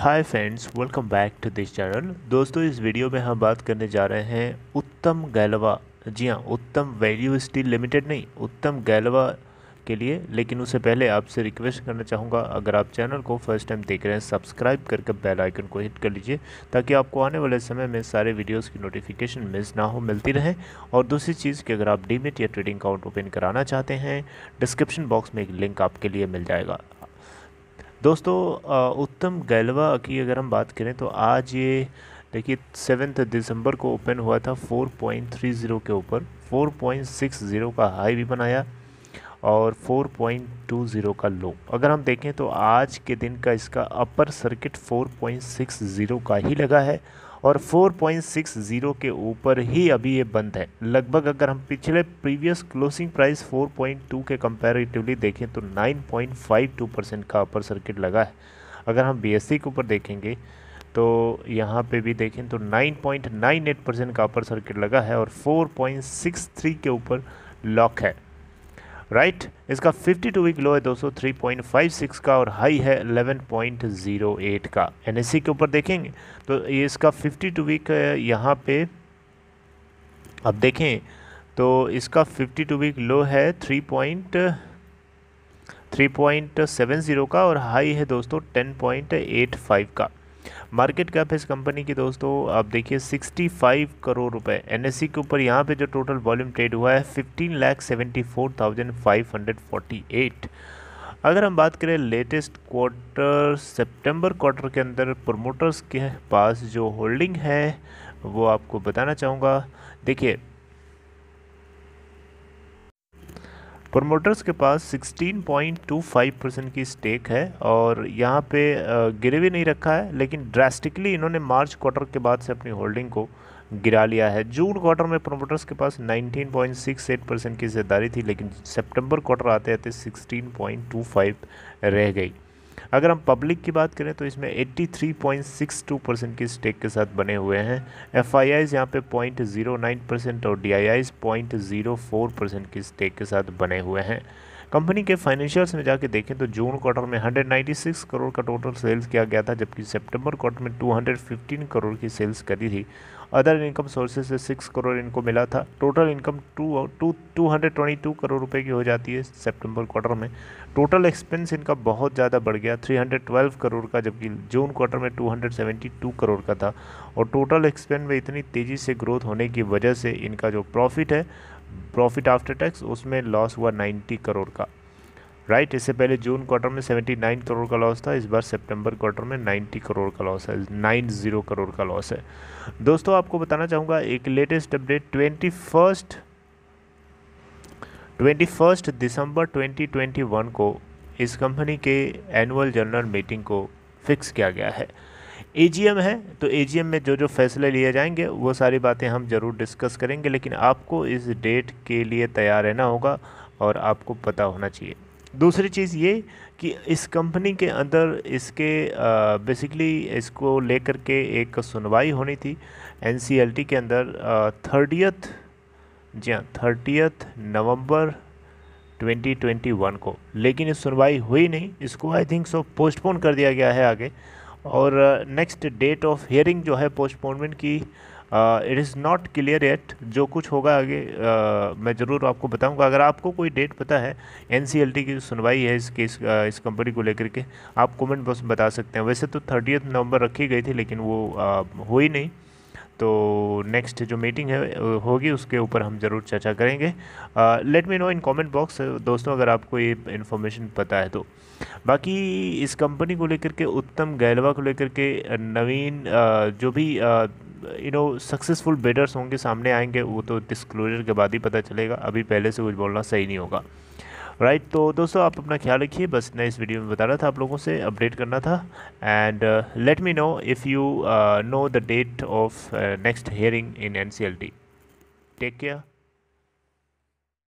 Hi friends welcome back to this channel दोस्तों इस video में हम बात करने जा रहे हैं उत्तम गैलवा जी हाँ उत्तम वैल्यू स्टील लिमिटेड नहीं उत्तम गैलवा के लिए लेकिन उससे पहले आपसे रिक्वेस्ट करना चाहूँगा अगर आप चैनल को फर्स्ट टाइम देख रहे हैं सब्सक्राइब करके बेल आइकन को हिट कर लीजिए ताकि आपको आने वाले समय में सारे वीडियोस की नोटिफिकेशन मिस ना हो मिलती रहे और दूसरी चीज़ कि अगर आप डीमेट या ट्रेडिंग अकाउंट ओपन कराना चाहते हैं डिस्क्रिप्शन बॉक्स में एक लिंक आपके लिए मिल जाएगा दोस्तों उत्तम गैलवा की अगर हम बात करें तो आज ये देखिए सेवेंथ दिसंबर को ओपन हुआ था 4.30 के ऊपर 4.60 का हाई भी बनाया और 4.20 का लो अगर हम देखें तो आज के दिन का इसका अपर सर्किट 4.60 का ही लगा है और 4.60 के ऊपर ही अभी ये बंद है लगभग अगर हम पिछले प्रीवियस क्लोजिंग प्राइस 4.2 के कंपैरेटिवली देखें तो 9.52 परसेंट का अपर सर्किट लगा है अगर हम बी के ऊपर देखेंगे तो यहाँ पे भी देखें तो 9.98 परसेंट का अपर सर्किट लगा है और 4.63 के ऊपर लॉक है राइट इसका 52 वीक लो है दोस्तों का और हाई है 11.08 का एन के ऊपर देखेंगे तो ये इसका 52 वीक यहाँ पे अब देखें तो इसका 52 वीक लो है 3. 3.70 का और हाई है दोस्तों 10.85 का मार्केट कैप है इस कंपनी की दोस्तों आप देखिए 65 करोड़ रुपए एन e के ऊपर यहाँ पे जो टोटल वॉल्यूम ट्रेड हुआ है फिफ्टीन लैख सेवेंटी अगर हम बात करें लेटेस्ट क्वार्टर सितंबर क्वार्टर के अंदर प्रमोटर्स के पास जो होल्डिंग है वो आपको बताना चाहूँगा देखिए प्रमोटर्स के पास 16.25 परसेंट की स्टेक है और यहाँ पे भी नहीं रखा है लेकिन ड्रास्टिकली इन्होंने मार्च क्वार्टर के बाद से अपनी होल्डिंग को गिरा लिया है जून क्वार्टर में प्रमोटर्स के पास 19.68 परसेंट की हिस्सेदारी थी लेकिन सितंबर क्वार्टर आते आते 16.25 रह गई अगर हम पब्लिक की बात करें तो इसमें 83.62 परसेंट की स्टेक के साथ बने हुए हैं एफ आई आईज यहाँ पे पॉइंट जीरो नाइन परसेंट और D I Is point zero four percent की स्टेक के साथ बने हुए हैं कंपनी के फाइनेंशियल्स में जाके देखें तो जून क्वार्टर में 196 करोड़ का टोटल सेल्स किया गया था जबकि सितंबर क्वार्टर में 215 करोड़ की सेल्स करी थी अदर इनकम सोर्सेज से सिक्स करोड़ इनको मिला था total income two two two hundred twenty two crore रुपए की हो जाती है सेप्टेम्बर क्वार्टर में टोटल एक्सपेंस इनका बहुत ज़्यादा बढ़ गया 312 करोड़ का जबकि जून क्वार्टर में 272 करोड़ का था और टोटल एक्सपेंस में इतनी तेज़ी से ग्रोथ होने की वजह से इनका जो प्रॉफिट है प्रॉफिट आफ्टर टैक्स उसमें लॉस हुआ 90 करोड़ का राइट इससे पहले जून क्वार्टर में 79 करोड़ का लॉस था इस बार सितंबर क्वार्टर में 90 करोड़ का लॉस है 90 करोड़ का लॉस है दोस्तों आपको बताना चाहूँगा एक latest update twenty first twenty first December 2021 को इस कंपनी के एनुअल जनरल मीटिंग को फिक्स किया गया है एजीएम है तो एजीएम में जो जो फैसले लिए जाएंगे वो सारी बातें हम ज़रूर डिस्कस करेंगे लेकिन आपको इस डेट के लिए तैयार रहना होगा और आपको पता होना चाहिए दूसरी चीज़ ये कि इस कंपनी के अंदर इसके बेसिकली इसको लेकर के एक सुनवाई होनी थी एन के अंदर थर्टियथ जी हाँ थर्टियथ नवम्बर 2021 को लेकिन ये सुनवाई हुई नहीं इसको आई थिंक सो पोस्टपोन कर दिया गया है आगे और नेक्स्ट डेट ऑफ हियरिंग जो है पोस्टपोनमेंट की it is not clear at जो कुछ होगा आगे uh, मैं ज़रूर आपको बताऊंगा अगर आपको कोई डेट पता है एन की सुनवाई है इस केस uh, इस कंपनी को लेकर के आप कमेंट बॉक्स बता सकते हैं वैसे तो थर्टी नवंबर रखी गई थी लेकिन वो uh, हुई नहीं तो नेक्स्ट जो मीटिंग है होगी उसके ऊपर हम ज़रूर चर्चा करेंगे let me know in comment box दोस्तों अगर आपको ये इन्फॉर्मेशन पता है तो बाकी इस कंपनी को लेकर के उत्तम गैलवा को लेकर के नवीन आ, जो भी यू नो सक्सेसफुल बेटर्स होंगे सामने आएंगे वो तो डिस्क्लोजर के बाद ही पता चलेगा अभी पहले से कुछ बोलना सही नहीं होगा राइट right, तो दोस्तों आप अपना ख्याल रखिए बस मैं इस वीडियो में बता रहा था आप लोगों से अपडेट करना था and let me know if you know the date of next hearing in and take care